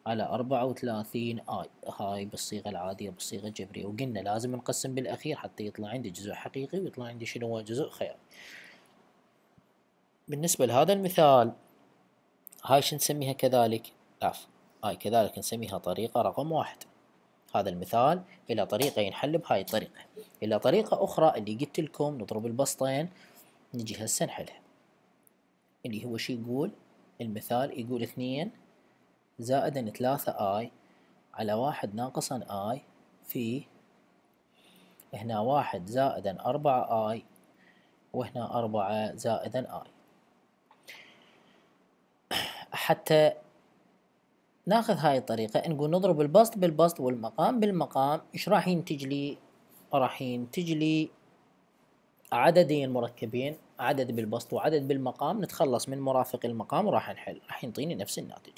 على أربعة وثلاثين آي هاي بالصيغة العادية بالصيغة الجبرية وقلنا لازم نقسم بالأخير حتى يطلع عندي جزء حقيقي ويطلع عندي شنو هو جزء خياري بالنسبة لهذا المثال هاي شنسميها كذلك عفوا اي كذلك نسميها طريقة رقم واحد هذا المثال إلى طريقة ينحل بهاي الطريقة إلى طريقة أخرى اللي قلت لكم نضرب البسطين نجي هسه نحلها اللي هو شي يقول المثال يقول اثنين زائدا ثلاثة اي على واحد ناقصا اي في هنا واحد زائدا أربعة اي وهنا أربعة زائدا اي حتى ناخذ هاي الطريقة نقول نضرب البسط بالبسط والمقام بالمقام ايش راح ينتج لي راح ينتج لي عددين مركبين عدد بالبسط وعدد بالمقام نتخلص من مرافق المقام وراح نحل راح ينطيني نفس الناتج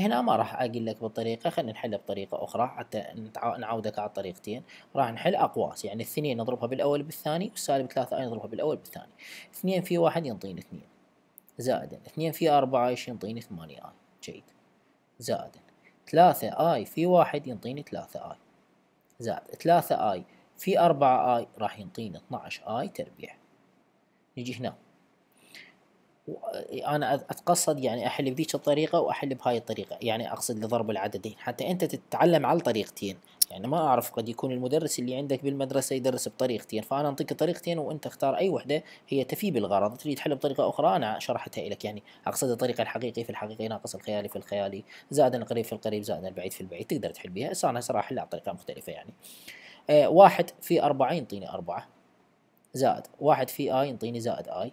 هنا ما راح اقول لك بالطريقه خلينا نحلها بطريقه اخرى حتى نعودك على الطريقتين راح نحل اقواس يعني الاثنين نضربها بالاول بالثاني والسالب ثلاثة نضربها بالاول بالثاني اثنين في واحد ينطيني اثنين زائدا اثنين في اربعة ايش ينطيني ثمانية اي جيد زائد ثلاثة اي في واحد ينطيني ثلاثة اي زائد ثلاثة اي في أربعة اي راح ينطيني 12 اي تربيع نجي هنا انا اتقصد يعني احل بذيك الطريقه واحل بهاي الطريقه يعني اقصد لضرب العددين حتى انت تتعلم على طريقتين يعني ما أعرف قد يكون المدرس اللي عندك بالمدرسة يدرس بطريقتين فأنا أنطيك طريقتين وأنت اختار أي وحدة هي تفي بالغرض تريد حل بطريقة أخرى أنا شرحتها لك يعني أقصد الطريقة الحقيقي في الحقيقي ناقص الخيالي في الخيالي زائد القريب في القريب زائد البعيد في البعيد تقدر تحل بها بس أنا صراحة أحلها بطريقة مختلفة يعني آه واحد في 40 يعطيني أربعة زائد واحد في آي ينطيني زائد آي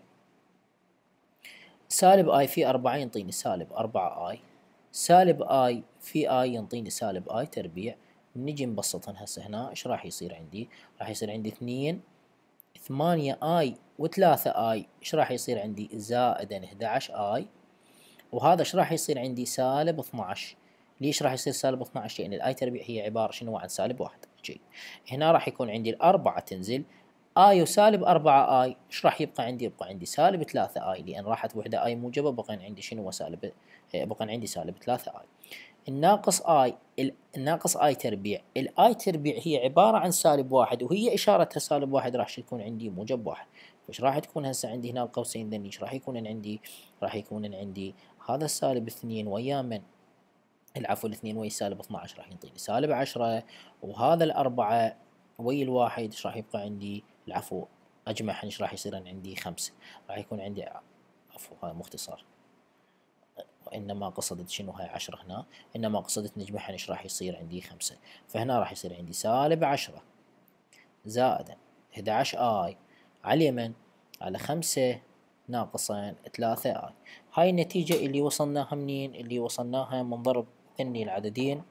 سالب آي في 40 يعطيني سالب أربعة آي سالب آي في آي ينطيني سالب آي تربيع نجي نبسطها هسه هنا ايش راح يصير عندي راح يصير عندي اثنين ثمانية اي وثلاثة اي ايش راح يصير عندي زائدا 11 اي وهذا ايش راح يصير عندي سالب 12 ليش راح يصير سالب 12 لان يعني الاي تربيع هي عبارة شنو عن سالب واحد جي. هنا راح يكون عندي الاربعة تنزل اي وسالب 4 اي ايش راح يبقى عندي يبقى عندي سالب 3 اي لان راحت وحده اي موجبه بقى عندي شنو سالب إيه، بقى عندي سالب 3 اي الناقص اي الناقص اي تربيع الاي تربيع هي عباره عن سالب واحد وهي اشارتها سالب واحد راح تكون عندي موجب واحد فايش راح تكون هسه عندي هنا القوسين ذني ايش راح يكون عندي راح يكون عندي هذا السالب اثنين ويا من العفو الاثنين ويا سالب 12 راح يعطيني سالب 10 وهذا الاربعه ويا الواحد ايش راح يبقى عندي العفو أجمع ايش راح يصير عندي خمسة راح يكون عندي عفو هذا مو اختصار وإنما قصدت شنو هاي عشرة هنا إنما قصدت نجمع ايش راح يصير عندي خمسة فهنا راح يصير عندي سالب عشرة زائدا 11 آي على اليمن على خمسة ناقصا ثلاثة آي هاي النتيجة اللي وصلناها منين اللي وصلناها من ضرب ثني العددين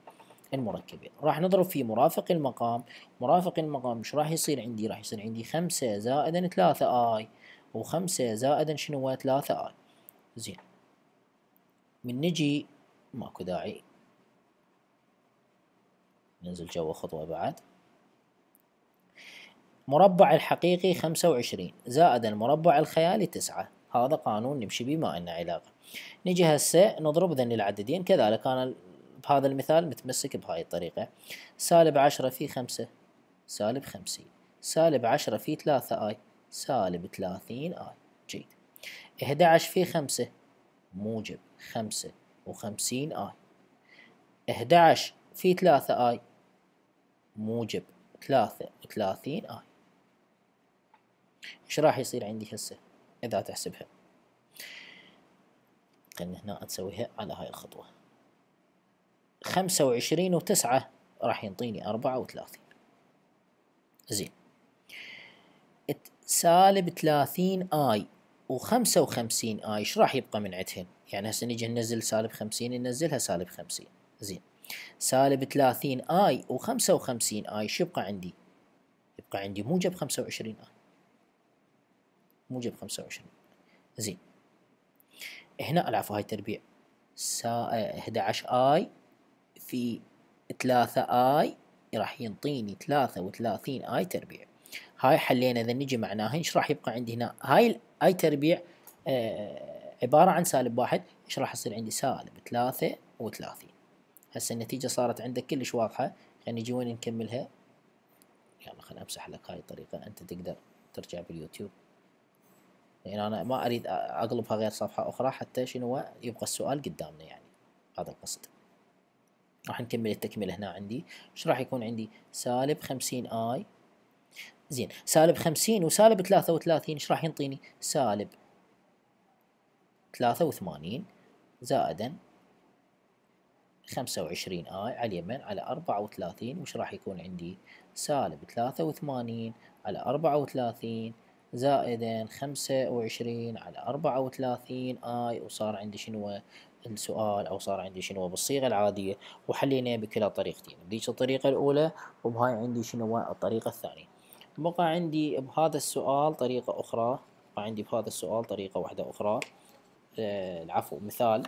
المركبين راح نضرب في مرافق المقام مرافق المقام مش راح يصير عندي راح يصير عندي خمسة زائدا ثلاثة آي وخمسة زائدا شنو هو ثلاثة آي زين من نجي ماكو داعي ننزل جوا خطوة بعد مربع الحقيقي خمسة وعشرين زائد المربع الخيالي تسعة هذا قانون نمشي بما ما علاقة نجي هسه نضرب ذن العددين كذلك أنا بهذا المثال متمسك بهاي الطريقة سالب عشرة في خمسة سالب خمسين سالب عشرة في ثلاثة آي سالب ثلاثين آي جيد إحدى عشر في خمسة موجب خمسة وخمسين آي إحدى عشر في ثلاثة آي موجب ثلاثة وثلاثين آي إيش راح يصير عندي هسه إذا تحسبها خلنا هنا نسويها على هاي الخطوة خمسة وعشرين وتسعة راح ينطيني أربعة وثلاثين زين سالب ثلاثين آي وخمسة وخمسين آي ايش راح يبقى من عندهن يعني هسه نجي ننزل سالب خمسين ننزلها سالب خمسين زين سالب ثلاثين آي وخمسة وخمسين آي ايش يبقى عندي يبقى عندي موجب خمسة وعشرين آي موجب خمسة وعشرين زين هنا العفو هاي تربيع سا... 11 اي في 3 اي راح ينطيني 33 اي تربيع هاي حلينا اذا نجي معناها ايش راح يبقى عندي هنا هاي الاي تربيع آه عبارة عن سالب واحد ايش راح يصير عندي سالب ثلاثة وثلاثين هسه النتيجة صارت عندك كلش واضحة خلينا نجي وين نكملها يلا خليني امسح لك هاي الطريقة انت تقدر ترجع باليوتيوب لان يعني انا ما اريد اقلبها غير صفحة اخرى حتى شنو يبقى السؤال قدامنا يعني هذا القصد راح نكمل التكملة هنا عندي ايش راح يكون عندي سالب 50 اي زين سالب 50 وسالب 33 ايش راح ينطيني سالب 83 زائدا 25 اي على اليمين على 34 وايش راح يكون عندي سالب 83 على 34 زائدا 25 على 34 اي وصار عندي شنو السؤال او صار عندي شنو بالصيغه العاديه وحليناه بكلا طريقتين بديش الطريقه الاولى وبهاي عندي شنو الطريقه الثانيه بقى عندي بهذا السؤال طريقه اخرى بقى عندي بهذا السؤال طريقه واحده اخرى آه، العفو مثال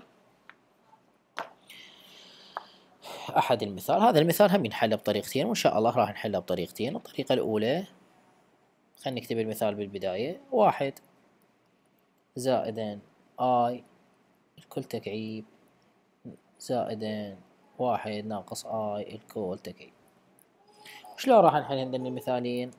احد المثال هذا المثال هم ينحل بطريقتين وان شاء الله راح نحله بطريقتين الطريقه الاولى خلينا نكتب المثال بالبدايه واحد زائدا اي الكل تكعيب زائد واحد ناقص اي الكل تكعيب شلون راح نحل هذين المثالين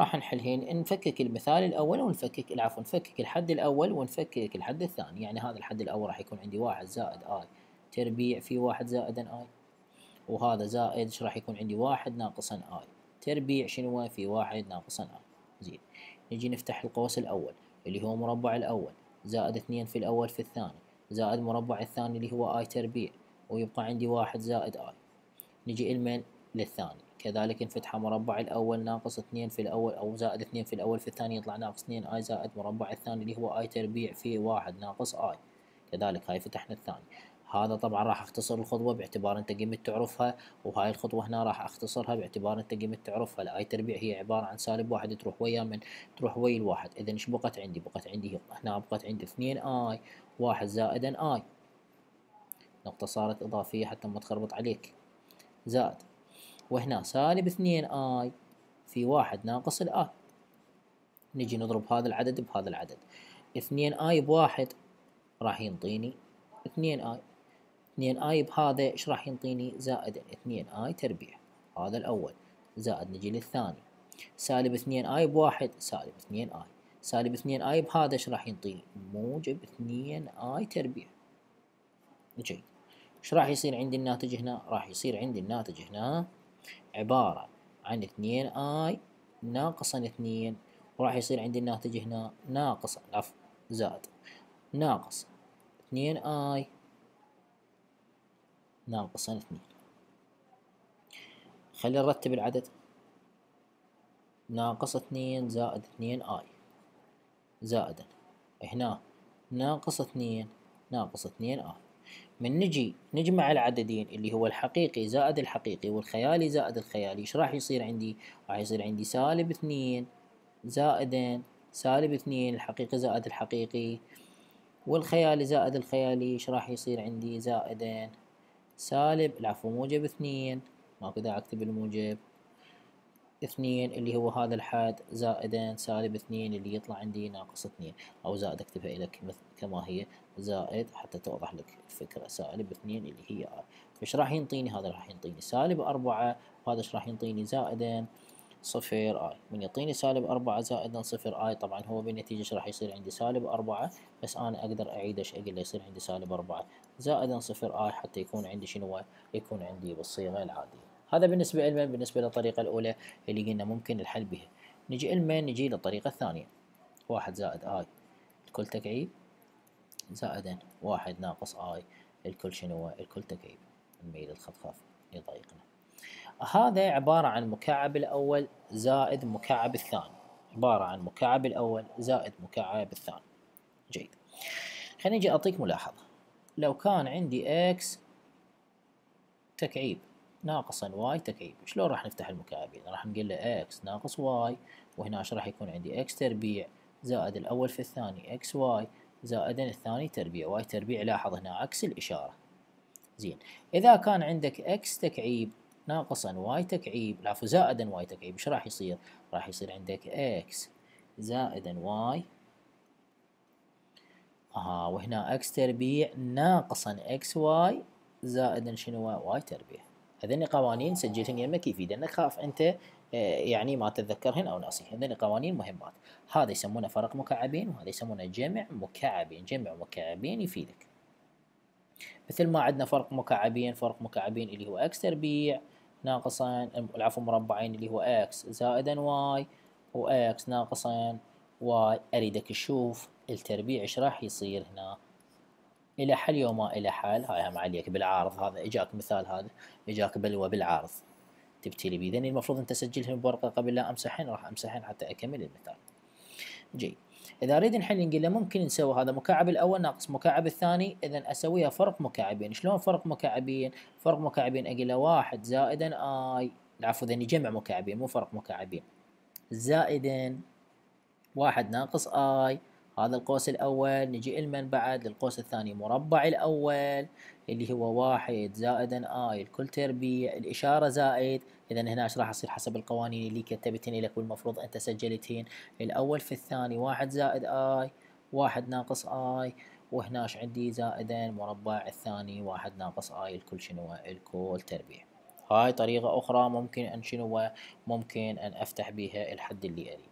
راح نحل هين نفكك المثال الأول ونفكك العفو نفكك الحد الأول ونفكك الحد الثاني يعني هذا الحد الأول راح يكون عندي واحد زائد آي تربيع في واحد زائد آي وهذا زائد راح يكون عندي واحد ناقص آي تربيع شنو في واحد ناقص آي زين نجي نفتح القوس الأول اللي هو مربع الأول زائد اثنين في الأول في الثاني زائد مربع الثاني اللي هو آي تربيع ويبقى عندي واحد زائد آي نجي المن للثاني كذلك انفتح مربع الأول ناقص اثنين في الأول أو زائد اثنين في الأول في الثاني يطلع ناقص اثنين آي زائد مربع الثاني اللي هو آي تربيع في واحد ناقص آي كذلك هاي فتحنا الثاني هذا طبعا راح اختصر الخطوة باعتبار انت قيمه تعرفها وهاي الخطوة هنا راح اختصرها باعتبار انت قيمه تعرفها لاي تربيع هي عبارة عن سالب واحد تروح ويا من تروح ويا الواحد اذا ايش بقت عندي بقت عندي هنا بقت عندي اثنين اي واحد زائدا اي نقطة صارت اضافية حتى ما تخربط عليك زائد وهنا سالب اثنين اي في واحد ناقص الاي نجي نضرب هذا العدد بهذا العدد اثنين اي بواحد راح ينطيني اثنين اي 2 اي بهذا ايش راح ينطيني زائد 2 اي تربيع هذا الاول زائد نجي للثاني سالب 2 اي بواحد سالب 2 اي سالب 2 اي بهذا ايش راح ينطيني موجب 2 اي تربيع جيد ايش راح يصير عندي الناتج هنا راح يصير عندي الناتج هنا عبارة عن 2 اي ناقصا 2 وراح يصير عندي الناتج هنا ناقص عفوا زائد ناقص 2 اي ناقصا اثنين خلينا نرتب العدد ناقص اثنين زائد اثنين اي زائدا هنا ناقص اثنين ناقص اثنين اي من نجي نجمع العددين اللي هو الحقيقي زائد الحقيقي والخيالي زائد الخيالي ايش راح يصير عندي راح يصير عندي سالب اثنين زائد سالب اثنين الحقيقي زائد الحقيقي والخيالي زائد الخيالي ايش راح يصير عندي زائد سالب العفو موجب اثنين ما كذا اكتب الموجب اثنين اللي هو هذا الحد زائدا سالب اثنين اللي يطلع عندي ناقص اثنين او زائد اكتبها لك كما هي زائد حتى توضح لك الفكرة سالب اثنين اللي هي اي فايش راح ينطيني هذا راح ينطيني سالب اربعة وهذا ايش راح ينطيني زائدا صفر اي من يعطيني سالب أربعة زائدا صفر اي طبعا هو بالنتيجة ايش راح يصير عندي سالب أربعة بس انا اقدر اعيد ايش اقل يصير عندي سالب أربعة زائدا صفر اي حتى يكون عندي شنو يكون عندي بالصيغه العاديه هذا بالنسبه لمن بالنسبه للطريقه الاولى اللي قلنا ممكن الحل بها نجي لمن نجي للطريقه الثانيه واحد زائد اي الكل تكعيب زائدا واحد ناقص اي الكل شنو الكل تكعيب نميل الخفاف يضايقنا هذا عبارة عن مكعب الأول زائد مكعب الثاني عبارة عن مكعب الأول زائد مكعب الثاني جيد خليني أجي أعطيك ملاحظة لو كان عندي x تكعيب ناقصا y تكعيب شلون راح نفتح المكعبين راح نقول له x ناقص y وهنا راح يكون عندي x تربيع زائد الأول في الثاني xy زائدا الثاني تربيع y تربيع لاحظ هنا عكس الإشارة زين إذا كان عندك x تكعيب ناقصا y تكعيب عفوا زائدا y تكعيب ايش راح يصير؟ راح يصير عندك x زائدا y اها وهنا اكس تربيع ناقصا اكس واي زائدا شنو واي تربيع هذني قوانين سجلهن يمك يفيد خاف انت آه، يعني ما تتذكرهن او ناسيهن هذني قوانين مهمات هذا يسمونه فرق مكعبين وهذا يسمونه جمع مكعبين جمع مكعبين يفيدك مثل ما عندنا فرق مكعبين فرق مكعبين اللي هو اكس تربيع ناقصا العفو مربعين اللي هو اكس زائدا واي واكس ناقصا واي اريدك تشوف التربيع ايش راح يصير هنا الى حل ما الى حال هاي هم عليك بالعارض هذا اجاك مثال هذا اجاك بلوى بالعارض تبتلي لي بيه المفروض انت تسجلهم بورقه قبل لا امسحين راح امسحين حتى اكمل المثال جيد اذا اريد نحل نقول ممكن نسوي هذا مكعب الاول ناقص مكعب الثاني اذا اسويها فرق مكعبين شلون فرق مكعبين فرق مكعبين اقول واحد زائدا اي العفو اذا جمع مكعبين مو فرق مكعبين زائدا واحد ناقص اي هذا القوس الأول نجي المن بعد للقوس الثاني مربع الأول اللي هو واحد زائدا آي الكل تربيع الإشارة زائد إذا هنا ايش راح يصير حسب القوانين اللي كتبتين لك والمفروض أنت سجلتين الأول في الثاني واحد زائد آي واحد ناقص آي وهناش عندي زائدا مربع الثاني واحد ناقص آي الكل شنو الكل تربيع هاي طريقة أخرى ممكن أن شنو ممكن أن أفتح بها الحد اللي أريد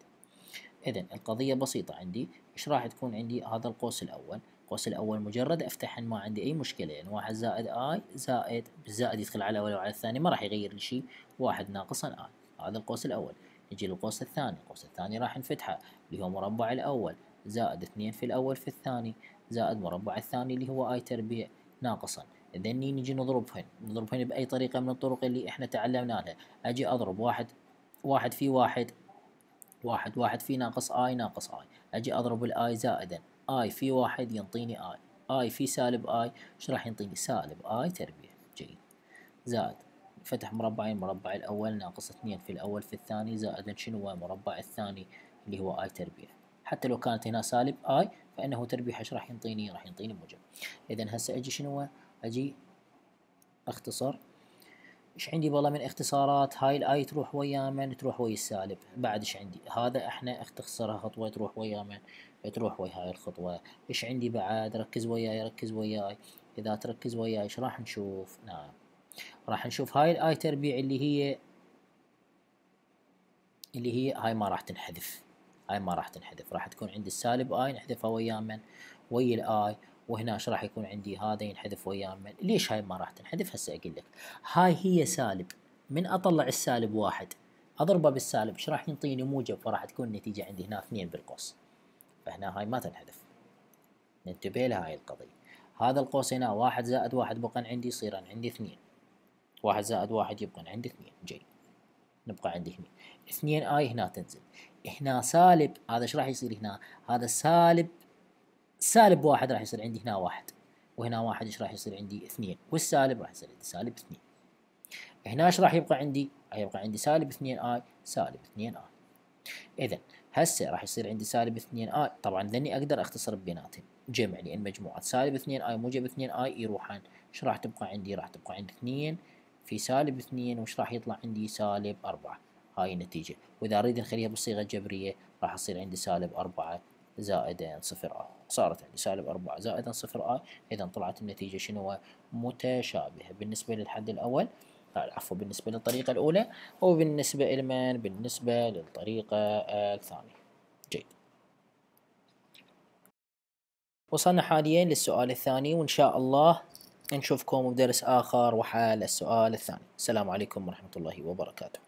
إذا القضية بسيطة عندي إيش راح تكون عندي هذا القوس الأول القوس الأول مجرد افتح ما عندي أي مشكلة يعني واحد زائد آي زائد بالزائد يدخل على الاول وعلى الثاني ما راح يغير لي شيء واحد ناقصا آي هذا القوس الأول نجي للقوس الثاني القوس الثاني راح نفتحه اللي هو مربع الأول زائد اثنين في الأول في الثاني زائد مربع الثاني اللي هو آي تربيع ناقصا اذا نجي نضربهن نضربهن بأي طريقة من الطرق اللي احنا تعلمناها أجي أضرب واحد واحد في واحد واحد واحد في ناقص آي ناقص آي أجي أضرب الآي زائدا آي في واحد ينطيني آي آي في سالب آي إيش راح ينطيني سالب آي تربيع جيد زائد فتح مربعين مربع الأول ناقص اثنين في الأول في الثاني زائدا شنو هو مربع الثاني اللي هو آي تربيع حتى لو كانت هنا سالب آي فإنه تربيع إيش راح ينطيني راح ينطيني موجب إذا هسه أجي شنو هو أجي أختصر ايش عندي والله من اختصارات هاي الاي تروح ويا من تروح ويا السالب بعد ايش عندي هذا احنا اختصرها خطوه تروح ويا من تروح ويا هاي الخطوه ايش عندي بعد ركز وياي ركز وياي اذا تركز وياي ايش راح نشوف نعم راح نشوف هاي الاي تربيع اللي هي اللي هي هاي ما راح تنحذف هاي ما راح تنحذف راح تكون عند السالب اي نحذفها ويا من ويا الاي وهنا ايش راح يكون عندي هذا ينحذف وياه من ليش هاي ما راح تنحذف هسه اقول لك هاي هي سالب من اطلع السالب واحد اضربه بالسالب ايش راح ينطيني موجب فراح تكون النتيجه عندي هنا اثنين بالقوس فهنا هاي ما تنحذف ننتبه لهاي القضيه هذا القوس هنا واحد زائد واحد بقى عندي يصير عندي اثنين واحد زائد واحد يبقى عندي اثنين جيد نبقى عندي هنا اثنين اي هنا تنزل هنا سالب هذا ايش راح يصير هنا هذا سالب سالب واحد راح يصير عندي هنا واحد وهنا واحد ايش راح يصير عندي اثنين والسالب راح يصير عندي سالب اثنين هنا ايش راح يبقى عندي راح يبقى عندي سالب اثنين اي سالب اثنين اي اذا هسه راح يصير عندي سالب اثنين اي طبعا ذني اقدر اختصر بيناتهم جمع لان مجموعه سالب اثنين اي موجب اثنين اي يروحان ايش راح تبقى عندي راح تبقى عندي اثنين في سالب اثنين وايش راح يطلع عندي سالب اربعه هاي النتيجه واذا اريد نخليها بصيغه جبريه راح يصير عندي سالب اربعه زائدين صفر آي آه. صارت عندي سالب أربعة زائد صفر آي آه. إذا طلعت النتيجة شنو متشابهة بالنسبة للحد الأول عفوا بالنسبة للطريقة الأولى وبالنسبة لمن بالنسبة للطريقة الثانية جيد وصلنا حاليا للسؤال الثاني وإن شاء الله نشوفكم بدرس آخر وحل السؤال الثاني السلام عليكم ورحمة الله وبركاته